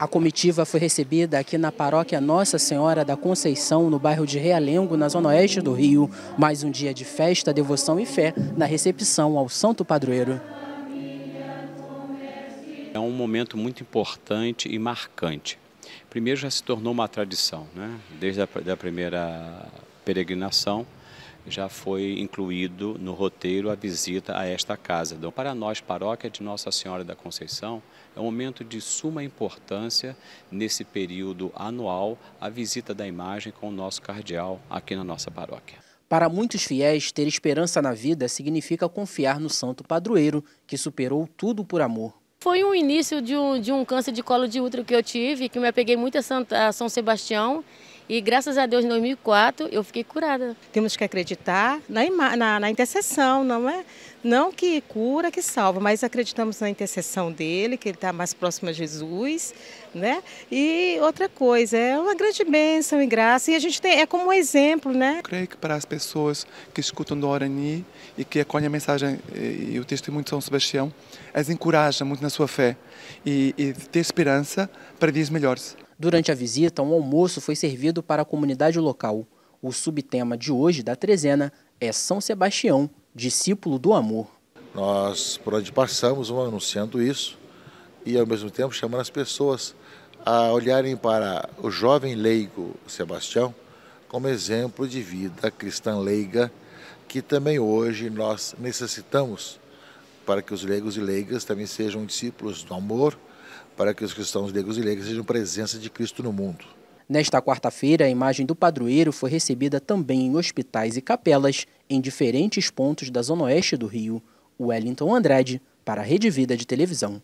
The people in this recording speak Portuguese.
A comitiva foi recebida aqui na paróquia Nossa Senhora da Conceição, no bairro de Realengo, na zona oeste do Rio. Mais um dia de festa, devoção e fé na recepção ao Santo Padroeiro. É um momento muito importante e marcante. Primeiro já se tornou uma tradição, né? desde a da primeira peregrinação, já foi incluído no roteiro a visita a esta casa. Então, para nós, paróquia de Nossa Senhora da Conceição, é um momento de suma importância nesse período anual a visita da imagem com o nosso cardeal aqui na nossa paróquia. Para muitos fiéis, ter esperança na vida significa confiar no santo padroeiro, que superou tudo por amor. Foi um início de um, de um câncer de colo de útero que eu tive, que me apeguei muito a, Santa, a São Sebastião e graças a Deus, em 2004, eu fiquei curada. Temos que acreditar na, na, na intercessão, não é? Não que cura, que salva, mas acreditamos na intercessão dele, que ele está mais próximo a Jesus, né? E outra coisa, é uma grande bênção e graça, e a gente tem, é como um exemplo, né? Eu creio que para as pessoas que escutam do Orani e que acolhem a mensagem eh, e o testemunho de São Sebastião, as encoraja muito na sua fé e, e ter esperança para dias melhores. Durante a visita, um almoço foi servido para a comunidade local. O subtema de hoje da trezena é São Sebastião, discípulo do amor. Nós, por onde passamos, vamos anunciando isso e, ao mesmo tempo, chamando as pessoas a olharem para o jovem leigo Sebastião como exemplo de vida cristã leiga, que também hoje nós necessitamos para que os leigos e leigas também sejam discípulos do amor, para que os cristãos gregos e leigas sejam presença de Cristo no mundo. Nesta quarta-feira, a imagem do padroeiro foi recebida também em hospitais e capelas em diferentes pontos da zona oeste do Rio. Wellington Andrade, para a Rede Vida de Televisão.